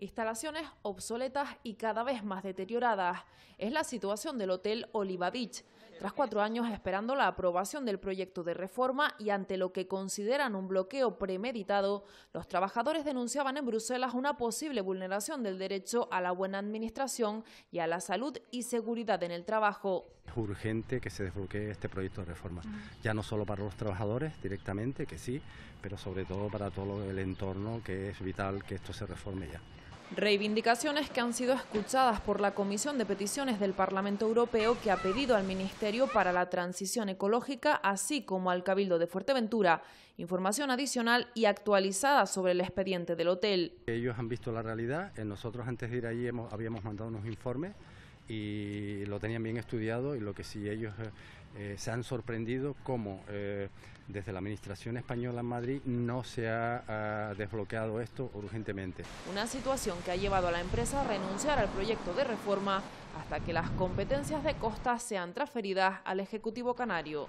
instalaciones obsoletas y cada vez más deterioradas. Es la situación del Hotel Oliva Beach, tras cuatro años esperando la aprobación del proyecto de reforma y ante lo que consideran un bloqueo premeditado, los trabajadores denunciaban en Bruselas una posible vulneración del derecho a la buena administración y a la salud y seguridad en el trabajo. Es urgente que se desbloquee este proyecto de reforma, ya no solo para los trabajadores directamente, que sí, pero sobre todo para todo el entorno, que es vital que esto se reforme ya. Reivindicaciones que han sido escuchadas por la Comisión de Peticiones del Parlamento Europeo que ha pedido al Ministerio para la Transición Ecológica, así como al Cabildo de Fuerteventura, información adicional y actualizada sobre el expediente del hotel. Ellos han visto la realidad, eh, nosotros antes de ir allí habíamos mandado unos informes y lo tenían bien estudiado y lo que sí ellos eh, eh, se han sorprendido cómo eh, desde la Administración Española en Madrid no se ha, ha desbloqueado esto urgentemente. Una situación que ha llevado a la empresa a renunciar al proyecto de reforma hasta que las competencias de Costa sean transferidas al Ejecutivo Canario.